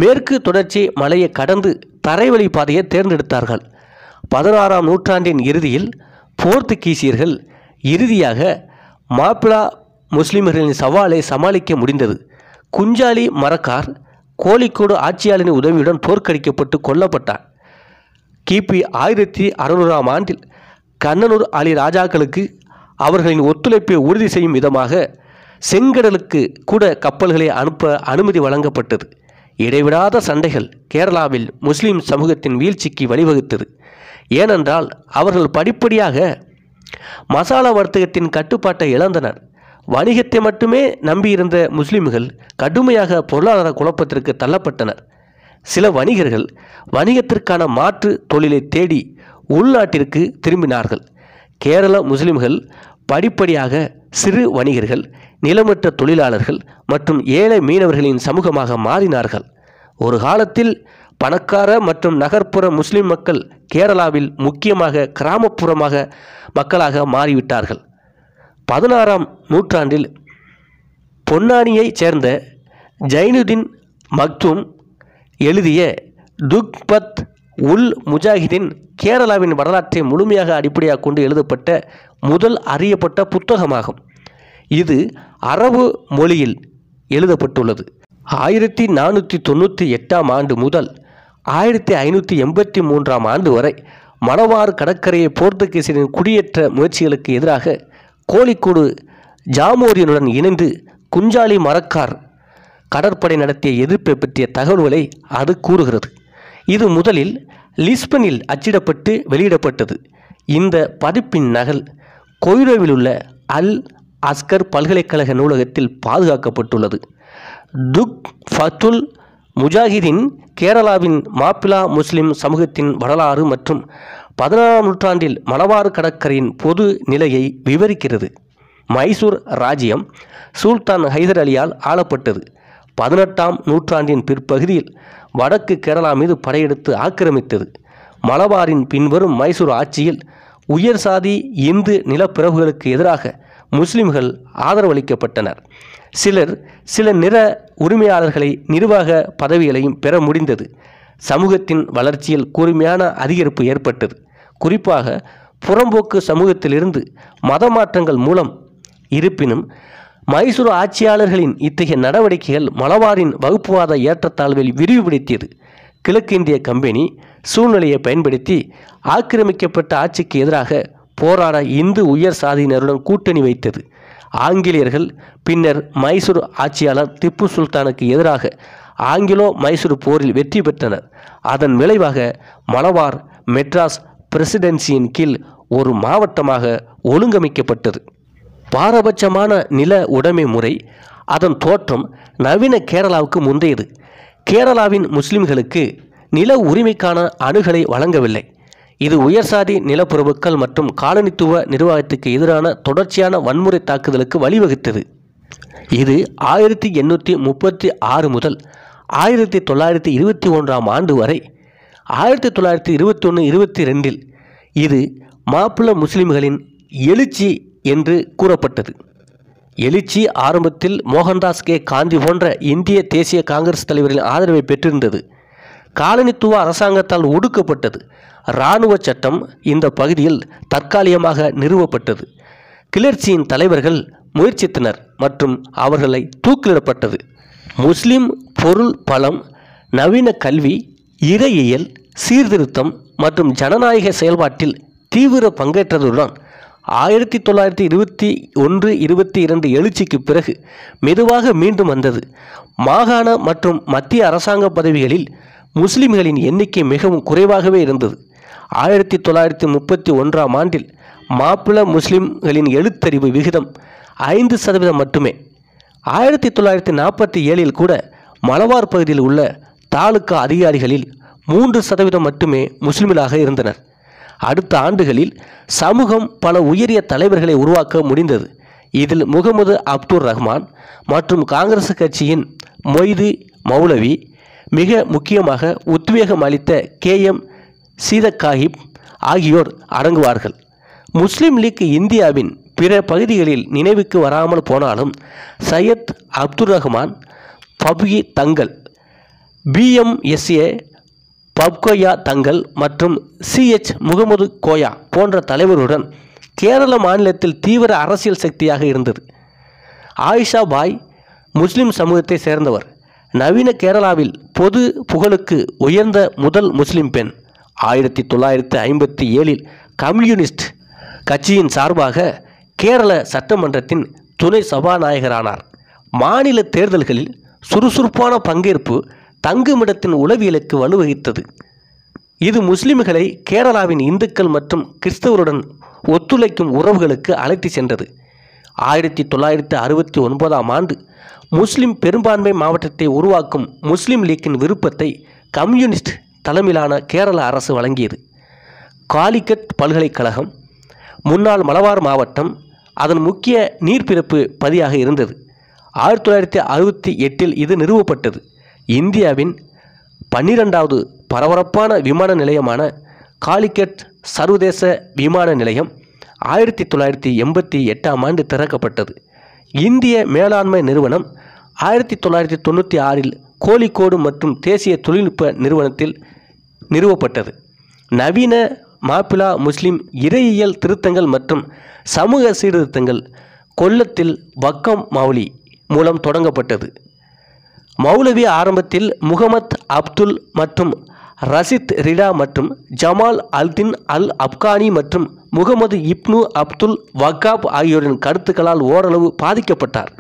மேற்கு தொடர்ச்சி மலையை கடந்து தரைவழி பாதையை தேர்ந்தெடுத்தார்கள் பதினாறாம் நூற்றாண்டின் இறுதியில் போர்த்துகீசியர்கள் இறுதியாக மாப்பிளா முஸ்லிம்களின் சவாலை சமாளிக்க முடிந்தது குஞ்சாலி மரக்கார் கோழிக்கோடு ஆட்சியாளரின் உதவியுடன் போர்க்கடிக்கப்பட்டு கொல்லப்பட்டார் கிபி ஆயிரத்தி அறுநூறாம் ஆண்டில் கண்ணனூர் அலி ராஜாக்களுக்கு அவர்களின் ஒத்துழைப்பை உறுதி செய்யும் விதமாக செங்கடலுக்கு கூட கப்பல்களை அனுப்ப அனுமதி வழங்கப்பட்டது இடைவிடாத சண்டைகள் கேரளாவில் முஸ்லிம் சமூகத்தின் வீழ்ச்சிக்கு வழிவகுத்தது ஏனென்றால் அவர்கள் படிப்படியாக மசாலா வர்த்தகத்தின் கட்டுப்பாட்டை இழந்தனர் வணிகத்தை மட்டுமே நம்பியிருந்த முஸ்லிம்கள் கடுமையாக பொருளாதார குழப்பத்திற்கு தள்ளப்பட்டனர் சில வணிகர்கள் வணிகத்திற்கான மாற்று தொழிலை தேடி உள்நாட்டிற்கு திரும்பினார்கள் கேரள முஸ்லிம்கள் படிப்படியாக சிறு வணிகர்கள் நிலமற்ற தொழிலாளர்கள் மற்றும் ஏழை மீனவர்களின் சமூகமாக மாறினார்கள் ஒரு காலத்தில் பணக்கார மற்றும் நகர்ப்புற முஸ்லிம் மக்கள் கேரளாவில் முக்கியமாக கிராமப்புறமாக மக்களாக மாறிவிட்டார்கள் பதினாறாம் நூற்றாண்டில் பொன்னானியைச் சேர்ந்த ஜைனுதீன் மக்தூம் எழுதிய துக்பத் உல் முஜாஹிதின் கேரளாவின் வரலாற்றை முழுமையாக அடிப்படையாக கொண்டு எழுதப்பட்ட முதல் அறியப்பட்ட புத்தகமாகும் இது அரபு மொழியில் எழுதப்பட்டுள்ளது ஆயிரத்தி நானூற்றி தொண்ணூற்றி எட்டாம் ஆண்டு முதல் ஆயிரத்தி ஐநூற்றி எண்பத்தி மூன்றாம் ஆண்டு வரை மணவார் கடற்கரையை போர்த்துகீசரின் குடியேற்ற முயற்சிகளுக்கு எதிராக கோழிக்கோடு ஜாமோரியனுடன் இணைந்து குஞ்சாலி மரக்கார் கடற்படை நடத்திய எதிர்ப்பை பற்றிய தகவல்களை அது கூறுகிறது இது முதலில் லிஸ்பனில் அச்சிடப்பட்டு வெளியிடப்பட்டது இந்த பதிப்பின் நகல் கொய்ரோவில் உள்ள அல் அஸ்கர் பல்கலைக்கழக நூலகத்தில் பாதுகாக்கப்பட்டுள்ளது துக் ஃபத்துல் முஜாஹிதின் கேரளாவின் மாப்பிளா முஸ்லிம் சமூகத்தின் வரலாறு மற்றும் பதினாறாம் நூற்றாண்டில் மலவாறு கடற்கரையின் பொது நிலையை விவரிக்கிறது மைசூர் ராஜ்யம் சுல்தான் ஹைதர் அலியால் ஆளப்பட்டது பதினெட்டாம் நூற்றாண்டின் பிற்பகுதியில் வடக்கு கேரளா மீது படையெடுத்து ஆக்கிரமித்தது மலபாரின் பின்வரும் மைசூர் ஆட்சியில் உயர் சாதி இந்து நிலப்பிரபுகளுக்கு எதிராக முஸ்லிம்கள் ஆதரவளிக்கப்பட்டனர் சிலர் சில நிற உரிமையாளர்களை நிர்வாக பதவிகளையும் பெற முடிந்தது சமூகத்தின் வளர்ச்சியில் கூர்மையான அதிகரிப்பு ஏற்பட்டது குறிப்பாக புறம்போக்கு சமூகத்திலிருந்து மதமாற்றங்கள் மூலம் இருப்பினும் மைசூர் ஆட்சியாளர்களின் இத்தகைய நடவடிக்கைகள் மலவாரின் வகுப்புவாத ஏற்றத்தாழ்வில் விரிவுபடுத்தியது கிழக்கிந்திய கம்பெனி சூழ்நிலையை பயன்படுத்தி ஆக்கிரமிக்கப்பட்ட ஆட்சிக்கு எதிராக போராட இந்து உயர் சாதியினருடன் கூட்டணி வைத்தது ஆங்கிலேயர்கள் பின்னர் மைசூர் ஆட்சியாளர் திப்பு சுல்தானுக்கு எதிராக ஆங்கிலோ மைசூர் போரில் வெற்றி பெற்றனர் அதன் விளைவாக மலவார் மெட்ராஸ் பிரசிடென்சியின் கீழ் ஒரு மாவட்டமாக ஒழுங்கமைக்கப்பட்டது பாரபட்சமான நில உடைமை முறை அதன் தோற்றம் நவீன கேரளாவுக்கு முந்தையது கேரளாவின் முஸ்லிம்களுக்கு நில உரிமைக்கான அணுகலை வழங்கவில்லை இது உயர்சாதி நிலப்பிரபுக்கள் மற்றும் காலனித்துவ நிர்வாகத்துக்கு எதிரான தொடர்ச்சியான வன்முறை தாக்குதலுக்கு வழிவகுத்தது இது ஆயிரத்தி எண்ணூற்றி முப்பத்தி ஆறு முதல் ஆயிரத்தி தொள்ளாயிரத்தி இருபத்தி ஒன்றாம் ஆண்டு வரை ஆயிரத்தி தொள்ளாயிரத்தி இருபத்தி ஒன்று இருபத்தி ரெண்டில் இது மாப்பிள்ள முஸ்லிம்களின் எழுச்சி என்று கூறப்பட்டது எழுச்சி ஆரம்பத்தில் மோகன்தாஸ் கே காந்தி போன்ற இந்திய தேசிய காங்கிரஸ் தலைவர்களின் ஆதரவை பெற்றிருந்தது காலனித்துவ அரசாங்கத்தால் ஒடுக்கப்பட்டது இராணுவ சட்டம் இந்த பகுதியில் தற்காலிகமாக நிறுவப்பட்டது கிளர்ச்சியின் தலைவர்கள் முயற்சித்தனர் மற்றும் அவர்களை தூக்கிலிடப்பட்டது முஸ்லிம் பொருள் பலம் நவீன கல்வி இறையியல் சீர்திருத்தம் மற்றும் ஜனநாயக செயல்பாட்டில் தீவிர பங்கேற்றதுடன் ஆயிரத்தி தொள்ளாயிரத்தி இருபத்தி ஒன்று இருபத்தி இரண்டு எழுச்சிக்கு பிறகு மெதுவாக மீண்டும் வந்தது மாகாண மற்றும் மத்திய அரசாங்க பதவிகளில் முஸ்லிம்களின் எண்ணிக்கை மிகவும் குறைவாகவே இருந்தது ஆயிரத்தி தொள்ளாயிரத்தி முப்பத்தி ஒன்றாம் ஆண்டில் மாப்பிள முஸ்லிம்களின் எழுத்தறிவு விகிதம் ஐந்து சதவீதம் மட்டுமே ஆயிரத்தி தொள்ளாயிரத்தி நாற்பத்தி ஏழில் கூட மலவார் பகுதியில் உள்ள தாலுக்கா அதிகாரிகளில் மூன்று சதவீதம் மட்டுமே முஸ்லிம்களாக இருந்தனர் அடுத்த ஆண்டுகளில் சமூகம் பல உயரிய தலைவர்களை உருவாக்க முடிந்தது இதில் முகமது அப்துர் ரஹ்மான் மற்றும் காங்கிரஸ் கட்சியின் மொய்து மௌலவி மிக முக்கியமாக உத்வேகம் அளித்த கே எம் சீதக்காஹிப் ஆகியோர் அடங்குவார்கள் முஸ்லீம் லீக் இந்தியாவின் பிற பகுதிகளில் நினைவுக்கு வராமல் போனாலும் சையத் அப்துல் ரஹ்மான் பபுகி தங்கல் பிஎம்எஸ்ஏ பப்கோயா தங்கள் மற்றும் சிஎச் முகமது கோயா போன்ற தலைவருடன் கேரள மாநிலத்தில் தீவிர அரசியல் சக்தியாக இருந்தது ஆயிஷா பாய் முஸ்லிம் சமூகத்தை சேர்ந்தவர் நவீன கேரளாவில் பொது புகழுக்கு உயர்ந்த முதல் முஸ்லிம் பெண் ஆயிரத்தி தொள்ளாயிரத்தி ஐம்பத்தி ஏழில் கம்யூனிஸ்ட் கட்சியின் சார்பாக கேரள சட்டமன்றத்தின் துணை சபாநாயகரானார் மாநில தேர்தல்களில் சுறுசுறுப்பான பங்கேற்பு தங்குமிடத்தின் உளவியலுக்கு வலுவகித்தது இது முஸ்லிம்களை கேரளாவின் இந்துக்கள் மற்றும் கிறிஸ்தவருடன் ஒத்துழைக்கும் உறவுகளுக்கு அழைத்து சென்றது ஆயிரத்தி தொள்ளாயிரத்தி அறுபத்தி ஒன்பதாம் ஆண்டு முஸ்லிம் பெரும்பான்மை மாவட்டத்தை உருவாக்கும் முஸ்லிம் லீக்கின் விருப்பத்தை கம்யூனிஸ்ட் தலைமையிலான கேரள அரசு வழங்கியது காலிக்கட் பல்கலைக்கழகம் முன்னாள் மலவார் மாவட்டம் அதன் முக்கிய நீர்ப்பிறப்பு பதியாக இருந்தது ஆயிரத்தி தொள்ளாயிரத்தி அறுபத்தி எட்டில் இது நிறுவப்பட்டது இந்தியாவின் பன்னிரெண்டாவது பரபரப்பான விமான நிலையமான காலிக்கட் சர்வதேச விமான நிலையம் ஆயிரத்தி தொள்ளாயிரத்தி எண்பத்தி எட்டாம் ஆண்டு திறக்கப்பட்டது இந்திய மேலாண்மை நிறுவனம் ஆயிரத்தி தொள்ளாயிரத்தி தொண்ணூற்றி ஆறில் கோழிக்கோடு மற்றும் தேசிய தொழில்நுட்ப நிறுவனத்தில் நிறுவப்பட்டது நவீன மாப்பிளா முஸ்லிம் இறையியல் திருத்தங்கள் மற்றும் சமூக சீர்திருத்தங்கள் கொல்லத்தில் வக்கம் மாவுலி மூலம் தொடங்கப்பட்டது மௌலவி ஆரம்பத்தில் முகமத் அப்துல் மற்றும் ரசித் ரிடா மற்றும் ஜமால் அல்தின் அல் அப்கானி மற்றும் முகமது இப்னு அப்துல் வக்காப் ஆகியோரின் கருத்துக்களால் ஓரளவு பாதிக்கப்பட்டார்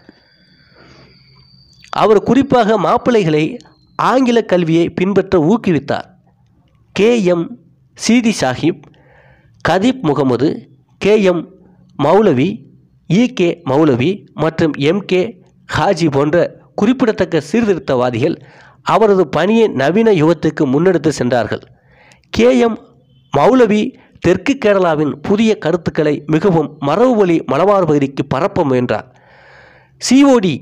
அவர் குறிப்பாக மாப்பிள்ளைகளை ஆங்கில கல்வியை பின்பற்ற ஊக்குவித்தார் K M Seethi Sahib Khatib Muhammad K M Maulavi E K Maulavi மற்றும் எம் கே ஹாஜி போன்ற குறிப்பிடத்தக்க சீர்திருத்தவாதிகள் அவரது பணியை நவீன யுகத்துக்கு முன்னெடுத்து சென்றார்கள் கே எம் மௌலவி தெற்கு கேரளாவின் புதிய கருத்துக்களை மிகவும் மரபுவழி மலபார் பகுதிக்கு பரப்ப முயன்றார் COT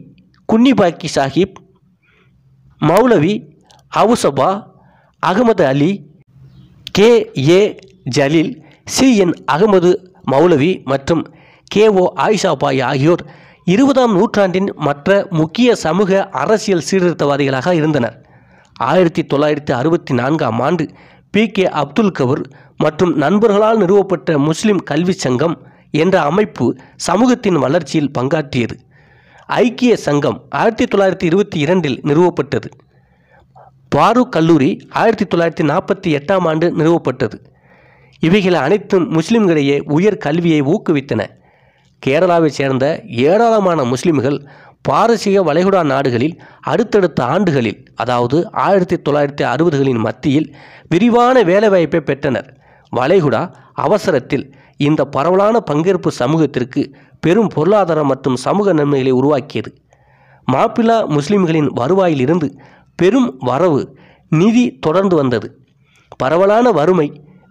Kunhipakki Sahib Maulavi Ausaba Ahmed Ali K A Jaleel C N Ahmed Maulavi மற்றும் கே ஓ ஆயிஷா பாய் ஆகியோர் இருபதாம் நூற்றாண்டின் மற்ற முக்கிய சமூக அரசியல் சீர்திருத்தவாதிகளாக இருந்தனர் ஆயிரத்தி தொள்ளாயிரத்தி அறுபத்தி நான்காம் ஆண்டு பி கே அப்துல் கபூர் மற்றும் நண்பர்களால் நிறுவப்பட்ட முஸ்லிம் கல்வி சங்கம் என்ற அமைப்பு சமூகத்தின் வளர்ச்சியில் பங்காற்றியது ஐக்கிய சங்கம் ஆயிரத்தி தொள்ளாயிரத்தி இருபத்தி இரண்டில் நிறுவப்பட்டது பாரூக் கல்லூரி ஆயிரத்தி தொள்ளாயிரத்தி நாற்பத்தி எட்டாம் ஆண்டு நிறுவப்பட்டது இவைகள் அனைத்தும் முஸ்லிம்களிடையே உயர் கல்வியை ஊக்குவித்தன கேரளாவைச் சேர்ந்த ஏராளமான முஸ்லிம்கள் பாரசீக வளைகுடா நாடுகளில் அடுத்தடுத்த ஆண்டுகளில் அதாவது ஆயிரத்தி தொள்ளாயிரத்தி அறுபதுகளின் மத்தியில் விரிவான வேலைவாய்ப்பை பெற்றனர் வளைகுடா அவசரத்தில் இந்த பரவலான பங்கேற்பு சமூகத்திற்கு பெரும் பொருளாதார மற்றும் சமூக நன்மைகளை உருவாக்கியது மாப்பிளா முஸ்லிம்களின் வருவாயிலிருந்து பெரும் வரவு நிதி தொடர்ந்து வந்தது பரவலான வறுமை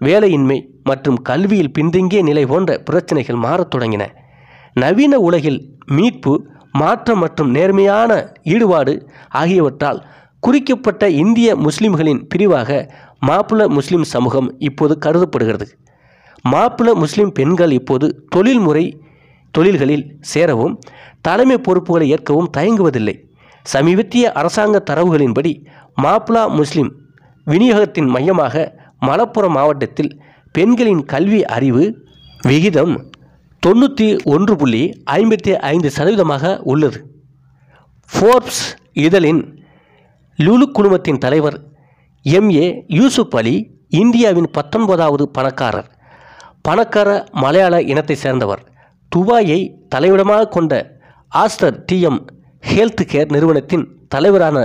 வேலையின்மை மற்றும் கல்வியில் பின்தங்கிய நிலை போன்ற பிரச்சனைகள் மாறத் தொடங்கின நவீன உலகில் மீட்பு மாற்றம் மற்றும் நேர்மையான ஈடுபாடு ஆகியவற்றால் குறிக்கப்பட்ட இந்திய முஸ்லிம்களின் பிரிவாக மாப்பிள முஸ்லிம் சமூகம் இப்போது கருதப்படுகிறது மாப்பிள முஸ்லிம் பெண்கள் இப்போது தொழில்முறை தொழில்களில் சேரவும் தலைமை பொறுப்புகளை ஏற்கவும் தயங்குவதில்லை சமீபத்திய அரசாங்க தரவுகளின்படி மாப்பிளா முஸ்லிம் விநியோகத்தின் மையமாக மலப்புரம் மாவட்டத்தில் பெண்களின் கல்வி அறிவு விகிதம் தொண்ணூற்றி ஒன்று புள்ளி ஐம்பத்தி ஐந்து சதவீதமாக உள்ளது ஃபோர்ப்ஸ் இதழின் லுலு குழுமத்தின் தலைவர் எம்ஏ யூசுப் அலி இந்தியாவின் பத்தொன்பதாவது பணக்காரர் பணக்கார மலையாள இனத்தை சேர்ந்தவர் துபாயை தலைவிடமாக கொண்ட ஆஸ்டர் டிஎம் ஹெல்த் கேர் நிறுவனத்தின் தலைவரான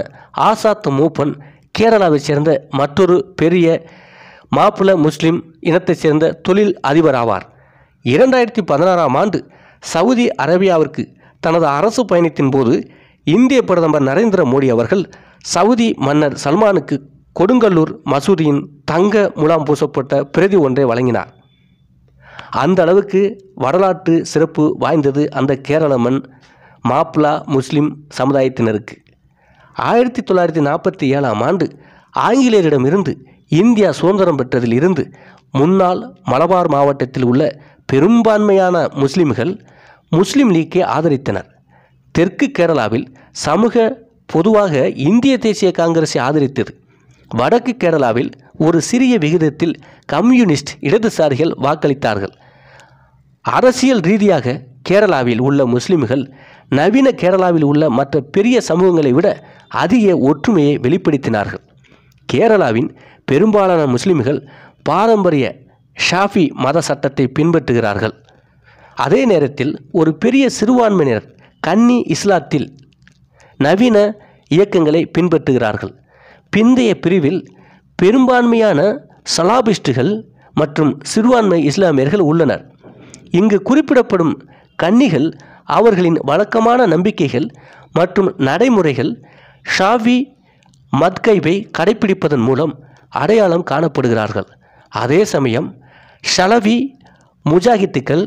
ஆசாத் மூப்பன் கேரளாவைச் சேர்ந்த மற்றொரு பெரிய மாப்பிள முஸ்லிம் இனத்தைச் சேர்ந்த தொழில் அதிபர் ஆவார் இரண்டாயிரத்தி பதினாறாம் ஆண்டு சவுதி அரேபியாவிற்கு தனது அரசு பயணத்தின் போது இந்திய பிரதமர் நரேந்திர மோடி அவர்கள் சவுதி மன்னர் சல்மானுக்கு கொடுங்கல்லூர் மசூதியின் தங்க முலாம் பூசப்பட்ட பிரதி ஒன்றை வழங்கினார் அந்த அளவுக்கு வரலாற்று சிறப்பு வாய்ந்தது அந்த கேரள மண் மாப்பிளா முஸ்லிம் சமுதாயத்தினருக்கு ஆயிரத்தி தொள்ளாயிரத்தி நாற்பத்தி ஏழாம் ஆண்டு ஆங்கிலேயரிடமிருந்து இந்தியா சுதந்திரம் பெற்றதில் இருந்து முன்னாள் மலபார் மாவட்டத்தில் உள்ள பெரும்பான்மையான முஸ்லிம்கள் முஸ்லீம் லீக்கை ஆதரித்தனர் தெற்கு கேரளாவில் சமூக பொதுவாக இந்திய தேசிய காங்கிரஸை ஆதரித்தது வடக்கு கேரளாவில் ஒரு சிறிய விகிதத்தில் கம்யூனிஸ்ட் இடதுசாரிகள் வாக்களித்தார்கள் அரசியல் ரீதியாக கேரளாவில் உள்ள முஸ்லிம்கள் நவீன கேரளாவில் உள்ள மற்ற பெரிய சமூகங்களை விட அதிக ஒற்றுமையை வெளிப்படுத்தினார்கள் கேரளாவின் பெரும்பாலான முஸ்லிம்கள் பாரம்பரிய ஷாஃபி மத சட்டத்தை பின்பற்றுகிறார்கள் அதே நேரத்தில் ஒரு பெரிய சிறுபான்மையினர் கன்னி இஸ்லாத்தில் நவீன இயக்கங்களை பின்பற்றுகிறார்கள் பிந்தைய பிரிவில் பெரும்பான்மையான சலாபிஸ்டுகள் மற்றும் சிறுபான்மை இஸ்லாமியர்கள் உள்ளனர் இங்கு குறிப்பிடப்படும் கன்னிகள் அவர்களின் வழக்கமான நம்பிக்கைகள் மற்றும் நடைமுறைகள் ஷாவி மத்கைவை கடைபிடிப்பதன் மூலம் அடையாளம் காணப்படுகிறார்கள் அதே சமயம் ஷலவி முஜாஹித்துக்கள்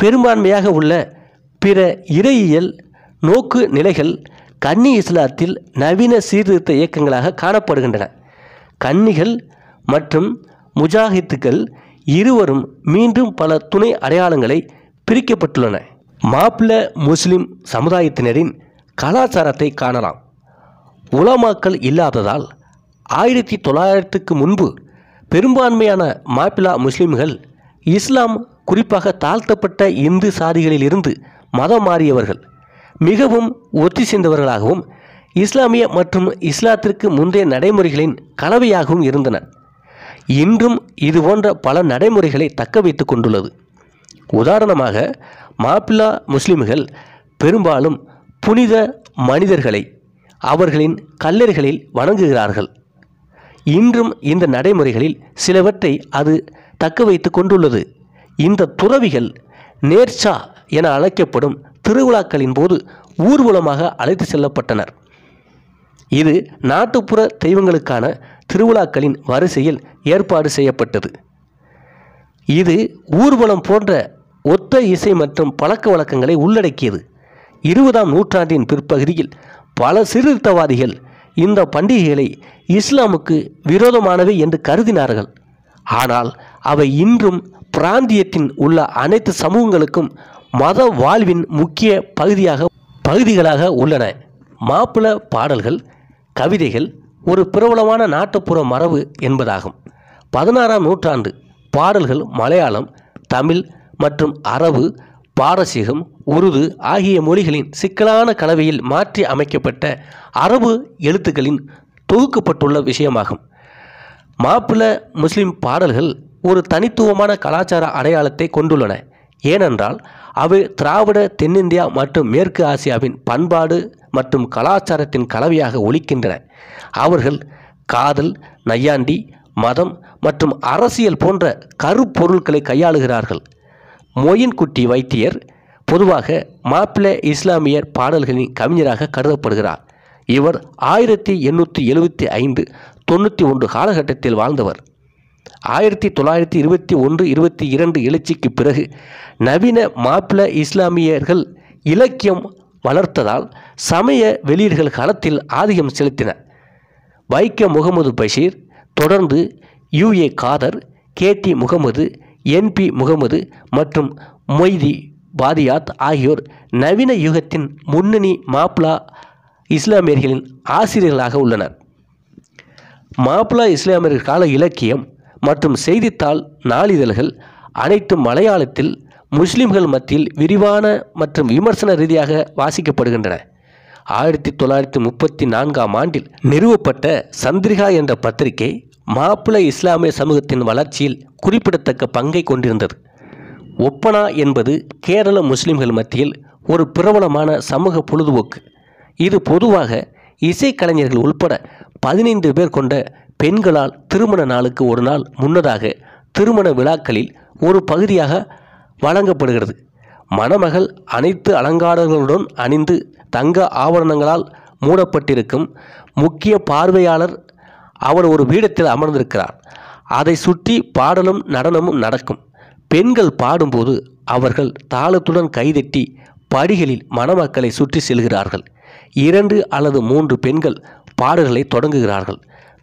பெரும்பான்மையாக உள்ள பிற இறையியல் நோக்கு நிலைகள் கன்னி இஸ்லாத்தில் நவீன சீர்திருத்த இயக்கங்களாக காணப்படுகின்றன கன்னிகள் மற்றும் முஜாஹித்துக்கள் இருவரும் மீண்டும் பல துணை அடையாளங்களை பிரிக்கப்பட்டுள்ளன மாப்பிள்ள முஸ்லிம் சமுதாயத்தினரின் கலாச்சாரத்தை காணலாம் உலமாக்கல் இல்லாததால் ஆயிரத்தி தொள்ளாயிரத்துக்கு முன்பு பெரும்பான்மையான மாப்பிளா முஸ்லிம்கள் இஸ்லாம் குறிப்பாக தாழ்த்தப்பட்ட இந்து சாதிகளிலிருந்து மதம் மாறியவர்கள் மிகவும் ஒத்தி சேர்ந்தவர்களாகவும் இஸ்லாமிய மற்றும் இஸ்லாத்திற்கு முந்தைய நடைமுறைகளின் கலவையாகவும் இருந்தனர் இன்றும் இதுபோன்ற பல நடைமுறைகளை தக்க வைத்து கொண்டுள்ளது உதாரணமாக மாப்பிள்ளா முஸ்லிம்கள் பெரும்பாலும் புனித மனிதர்களை அவர்களின் கல்லறைகளில் வணங்குகிறார்கள் இன்றும் இந்த நடைமுறைகளில் சிலவற்றை அது தக்க வைத்து கொண்டுள்ளது இந்த துறவிகள் நேர்ச்சா என அழைக்கப்படும் திருவிழாக்களின் போது ஊர்வலமாக அழைத்து செல்லப்பட்டனர் இது நாட்டுப்புற தெய்வங்களுக்கான திருவிழாக்களின் வரிசையில் ஏற்பாடு செய்யப்பட்டது இது ஊர்வலம் போன்ற ஒத்த இசை மற்றும் பழக்க வழக்கங்களை உள்ளடக்கியது இருபதாம் நூற்றாண்டின் பிற்பகுதியில் பல சீர்திருத்தவாதிகள் இந்த பண்டிகைகளை இஸ்லாமுக்கு விரோதமானவை என்று கருதினார்கள் ஆனால் அவை இன்றும் பிராந்தியத்தின் உள்ள அனைத்து சமூகங்களுக்கும் மத வாழ்வின் முக்கிய பகுதியாக பகுதிகளாக உள்ளன மாப்பிள பாடல்கள் கவிதைகள் ஒரு பிரபலமான நாட்டுப்புற மரபு என்பதாகும் பதினாறாம் நூற்றாண்டு பாடல்கள் மலையாளம் தமிழ் மற்றும் அரபு பாரசீகம் உருது ஆகிய மொழிகளின் சிக்கலான கலவையில் மாற்றி அமைக்கப்பட்ட அரபு எழுத்துக்களின் தொகுக்கப்பட்டுள்ள விஷயமாகும் மாப்பிள்ள முஸ்லிம் பாடல்கள் ஒரு தனித்துவமான கலாச்சார அடையாளத்தை கொண்டுள்ளன ஏனென்றால் அவை திராவிட தென்னிந்தியா மற்றும் மேற்கு ஆசியாவின் பண்பாடு மற்றும் கலாச்சாரத்தின் கலவையாக ஒழிக்கின்றன அவர்கள் காதல் நையாண்டி மதம் மற்றும் அரசியல் போன்ற கருப்பொருட்களை கையாளுகிறார்கள் மொயின் குட்டி வைத்தியர் பொதுவாக மாப்பிள்ளை இஸ்லாமியர் பாடல்களின் கவிஞராக கருதப்படுகிறார் இவர் ஆயிரத்தி எண்ணூற்றி எழுபத்தி ஐந்து தொண்ணூற்றி ஒன்று காலகட்டத்தில் வாழ்ந்தவர் ஆயிரத்தி தொள்ளாயிரத்தி இருபத்தி ஒன்று இருபத்தி இரண்டு எழுச்சிக்கு பிறகு நவீன மாப்பிள்ள இஸ்லாமியர்கள் இலக்கியம் வளர்த்ததால் சமய வெளியீடுகள் காலத்தில் ஆதிக்கம் செலுத்தின வைக்க முகமது பஷீர் தொடர்ந்து UA Khader K T Muhammad NP Muhammad மற்றும் மொய்தி பாதியாத் ஆகியோர் நவீன யுகத்தின் முன்னணி மாப்ளா இஸ்லாமியர்களின் ஆசிரியர்களாக உள்ளனர் மாப்ளா இஸ்லாமியர்கள் கால இலக்கியம் மற்றும் செய்தித்தாள் நாளிதழ்கள் அனைத்தும் மலையாளத்தில் முஸ்லிம்கள் மத்தியில் விரிவான மற்றும் விமர்சன ரீதியாக வாசிக்கப்படுகின்றன ஆயிரத்தி தொள்ளாயிரத்தி முப்பத்தி நான்காம் ஆண்டில் நிறுவப்பட்ட சந்திரிகா என்ற பத்திரிகை மாப்பிள்ளை இஸ்லாமிய சமூகத்தின் வளர்ச்சியில் குறிப்பிடத்தக்க பங்கை கொண்டிருந்தது ஒப்பனா என்பது கேரள முஸ்லிம்கள் மத்தியில் ஒரு பிரபலமான சமூக பொழுதுபோக்கு இது பொதுவாக இசைக்கலைஞர்கள் உள்பட பதினைந்து பேர் கொண்ட பெண்களால் திருமண நாளுக்கு ஒரு நாள் முன்னதாக திருமண விழாக்களில் ஒரு பகுதியாக வழங்கப்படுகிறது மணமகள் அனைத்து அலங்காரங்களுடன் அணிந்து தங்க ஆவணங்களால் மூடப்பட்டிருக்கும் முக்கிய பார்வையாளர் அவர் ஒரு பீடத்தில் அமர்ந்திருக்கிறார் அதை சுற்றி பாடலும் நடனமும் நடக்கும் பெண்கள் பாடும்போது அவர்கள் தாளத்துடன் கைதட்டி படிகளில் மணமக்களை சுற்றி செல்கிறார்கள் இரண்டு அல்லது மூன்று பெண்கள் பாடல்களை தொடங்குகிறார்கள்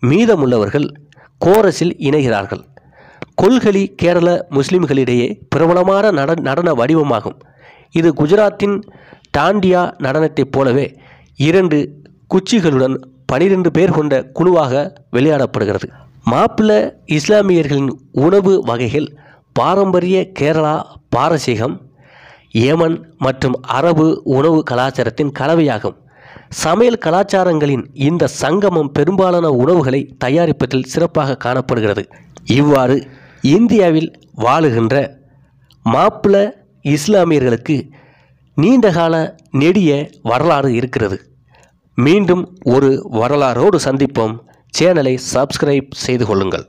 மீதமுள்ளவர்கள் கோரஸில் இணைகிறார்கள் கொல்கலி கேரள முஸ்லிம்களிடையே பிரபலமான நட நடன வடிவமாகும் இது குஜராத்தின் டாண்டியா நடனத்தைப் போலவே இரண்டு குச்சிகளுடன் பனிரெண்டு பேர் கொண்ட குழுவாக விளையாடப்படுகிறது மாப்பிள்ளை இஸ்லாமியர்களின் உணவு வகைகள் பாரம்பரிய கேரளா பாரசீகம் ஏமன் மற்றும் அரபு உணவு கலாச்சாரத்தின் கலவையாகும் சமையல் கலாச்சாரங்களின் இந்த சங்கமம் பெரும்பாலான உணவுகளை தயாரிப்பதில் சிறப்பாக காணப்படுகிறது இவ்வாறு இந்தியாவில் வாழுகின்ற மாப்பிள்ள இஸ்லாமியர்களுக்கு நீண்டகால நெடிய வரலாறு இருக்கிறது மீண்டும் ஒரு வரலாறோடு சந்திப்போம் சேனலை சப்ஸ்கிரைப் செய்து கொள்ளுங்கள்